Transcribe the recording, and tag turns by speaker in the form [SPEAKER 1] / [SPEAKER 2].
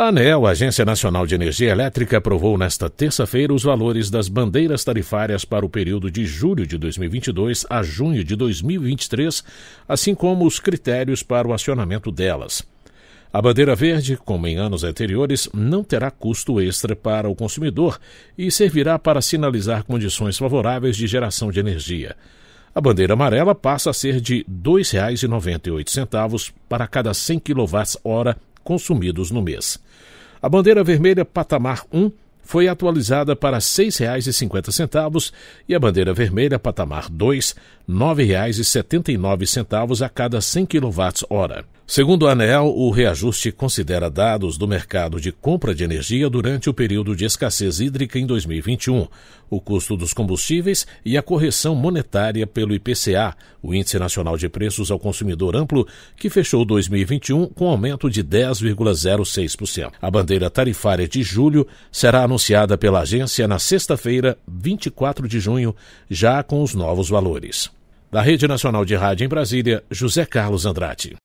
[SPEAKER 1] A ANEEL, Agência Nacional de Energia Elétrica, aprovou nesta terça-feira os valores das bandeiras tarifárias para o período de julho de 2022 a junho de 2023, assim como os critérios para o acionamento delas. A bandeira verde, como em anos anteriores, não terá custo extra para o consumidor e servirá para sinalizar condições favoráveis de geração de energia. A bandeira amarela passa a ser de R$ 2,98 para cada 100 kWh consumidos no mês. A bandeira vermelha patamar 1 foi atualizada para R$ 6,50 e a bandeira vermelha patamar 2, R$ 9,79 a cada 100 kWh. Segundo a ANEEL, o reajuste considera dados do mercado de compra de energia durante o período de escassez hídrica em 2021, o custo dos combustíveis e a correção monetária pelo IPCA, o Índice Nacional de Preços ao Consumidor Amplo, que fechou 2021 com aumento de 10,06%. A bandeira tarifária de julho será anunciada pela agência na sexta-feira, 24 de junho, já com os novos valores. Da Rede Nacional de Rádio em Brasília, José Carlos Andrade.